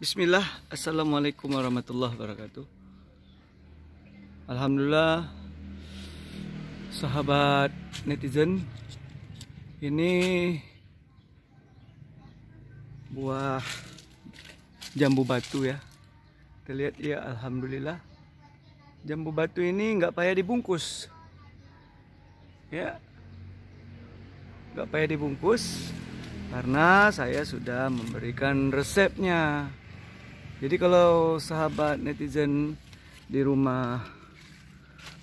Bismillah, Assalamualaikum warahmatullahi wabarakatuh Alhamdulillah Sahabat netizen Ini Buah Jambu batu ya Kita lihat ya Alhamdulillah Jambu batu ini nggak payah dibungkus Ya Nggak payah dibungkus Karena saya sudah memberikan resepnya jadi kalau sahabat netizen di rumah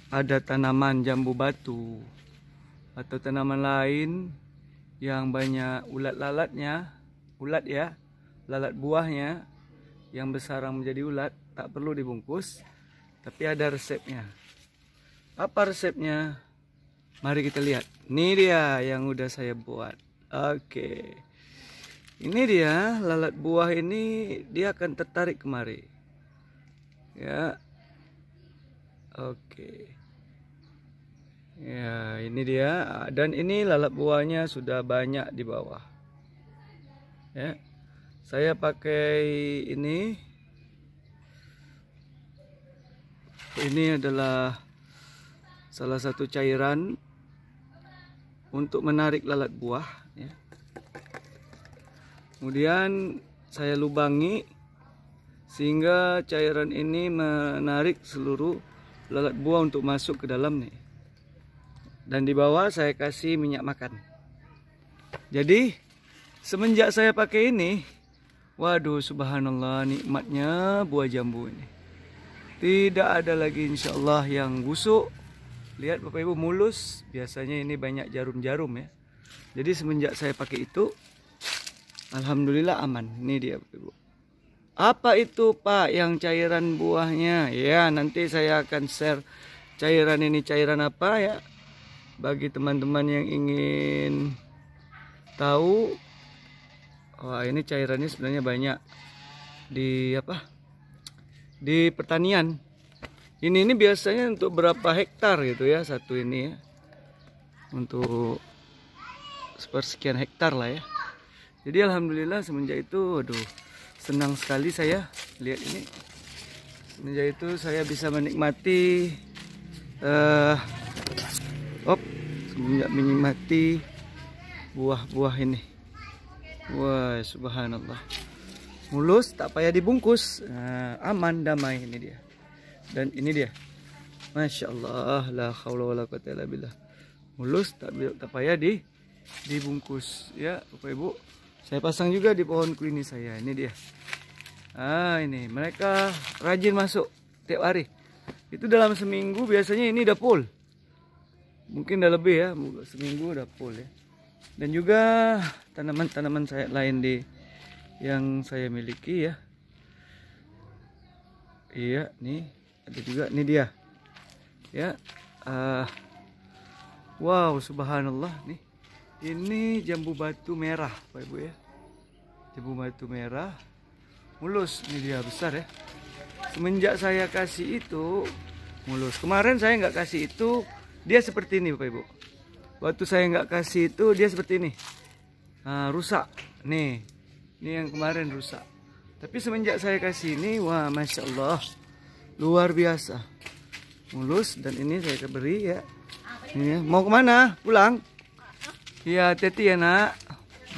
ada tanaman jambu batu atau tanaman lain yang banyak ulat-lalatnya, ulat ya, lalat buahnya yang besar menjadi ulat, tak perlu dibungkus, tapi ada resepnya. Apa resepnya? Mari kita lihat. Ini dia yang udah saya buat. Oke. Okay ini dia lalat buah ini dia akan tertarik kemari ya oke ya ini dia dan ini lalat buahnya sudah banyak di bawah ya saya pakai ini ini adalah salah satu cairan untuk menarik lalat buah ya kemudian saya lubangi sehingga cairan ini menarik seluruh lalat buah untuk masuk ke dalam nih dan di bawah saya kasih minyak makan jadi semenjak saya pakai ini waduh subhanallah nikmatnya buah jambu ini tidak ada lagi insyaallah yang busuk lihat bapak ibu mulus biasanya ini banyak jarum-jarum ya jadi semenjak saya pakai itu Alhamdulillah aman. Ini dia Ibu. Apa itu Pak yang cairan buahnya? Ya nanti saya akan share cairan ini cairan apa ya. Bagi teman-teman yang ingin tahu. Wah ini cairannya sebenarnya banyak. Di apa? Di pertanian. Ini ini biasanya untuk berapa hektar gitu ya satu ini ya. Untuk sepersekian hektar lah ya jadi alhamdulillah semenjak itu aduh senang sekali saya lihat ini semenjak itu saya bisa menikmati uh, op semenjak menikmati buah-buah ini wah subhanallah mulus tak payah dibungkus eh, aman damai ini dia dan ini dia Masya Allah la haula wala la illa billah mulus tak, tak payah di dibungkus ya Bapak Ibu saya pasang juga di pohon ini saya. Ini dia. Ah, ini mereka rajin masuk tiap hari. Itu dalam seminggu biasanya ini udah full. Mungkin udah lebih ya, seminggu udah full ya. Dan juga tanaman-tanaman saya lain di yang saya miliki ya. Iya, nih ada juga nih dia. Ya. Uh, wow, subhanallah nih. Ini jambu batu merah, Pak Ibu ya. Jambu batu merah. Mulus ini dia besar ya. Semenjak saya kasih itu mulus. Kemarin saya nggak kasih itu, dia seperti ini Pak Ibu. Waktu saya nggak kasih itu dia seperti ini. Nah, rusak. Nih. Ini yang kemarin rusak. Tapi semenjak saya kasih ini, wah Masya Allah. Luar biasa. Mulus dan ini saya beri ya. Ini ya. Mau kemana? Pulang? Iya, hati ya, Nak.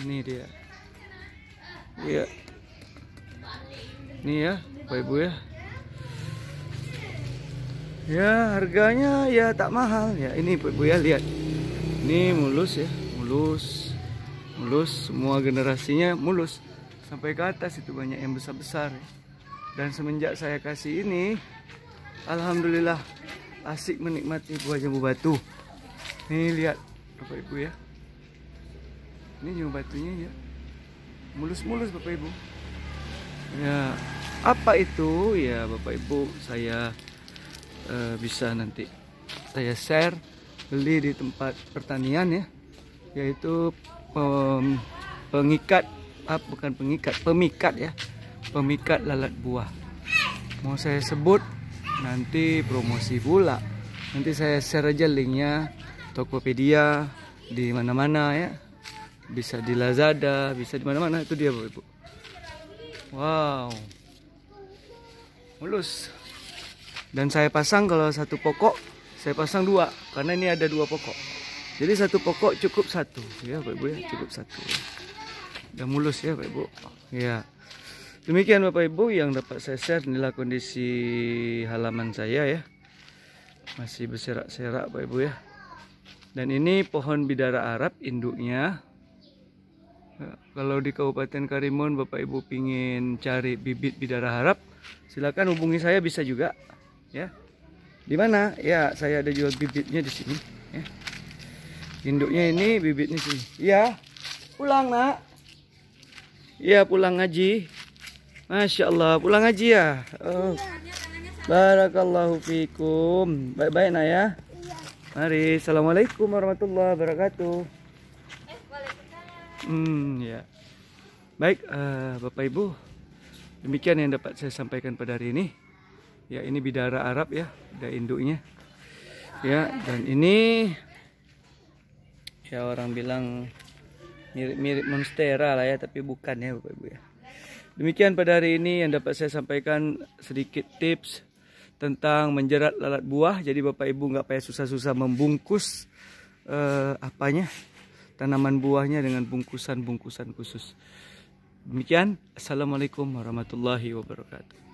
Ini dia. Iya. Ini ya, Bapak Ibu ya. Ya, harganya ya tak mahal ya. Ini Bapak Ibu ya, lihat. Ini mulus ya, mulus. Mulus, semua generasinya mulus. Sampai ke atas itu banyak yang besar-besar. Ya. Dan semenjak saya kasih ini, alhamdulillah asik menikmati buah jambu batu. Nih lihat Bapak Ibu ya ini juga batunya ya mulus-mulus Bapak Ibu ya apa itu ya Bapak Ibu saya uh, bisa nanti saya share beli di tempat pertanian ya yaitu um, pengikat ah, bukan pengikat pemikat ya pemikat lalat buah mau saya sebut nanti promosi pula nanti saya share aja linknya Tokopedia di mana-mana ya bisa di Lazada bisa di mana-mana itu dia bapak ibu wow mulus dan saya pasang kalau satu pokok saya pasang dua karena ini ada dua pokok jadi satu pokok cukup satu ya bapak ibu ya cukup satu dan mulus ya bapak ibu ya demikian bapak ibu yang dapat saya share inilah kondisi halaman saya ya masih berserak-serak bapak Ibu ya dan ini pohon bidara Arab induknya kalau di Kabupaten Karimun Bapak Ibu pingin cari bibit bidara harap silakan hubungi saya bisa juga ya di mana ya saya ada jual bibitnya di sini ya induknya ini bibitnya sini iya pulang nak iya pulang ngaji Masya Allah pulang ngaji ya oh. Iya, Barakallahu fikum baik-baik nak ya iya. Mari Assalamualaikum warahmatullahi wabarakatuh eh, Hmm, ya. Baik, uh, Bapak Ibu, demikian yang dapat saya sampaikan pada hari ini. Ya, ini bidara Arab ya, ada induknya. Ya, dan ini ya orang bilang mirip-mirip monstera lah ya, tapi bukan ya Bapak Ibu ya. Demikian pada hari ini yang dapat saya sampaikan sedikit tips tentang menjerat lalat buah. Jadi Bapak Ibu nggak payah susah-susah membungkus uh, apanya tanaman buahnya dengan bungkusan-bungkusan khusus. Demikian, Assalamualaikum warahmatullahi wabarakatuh.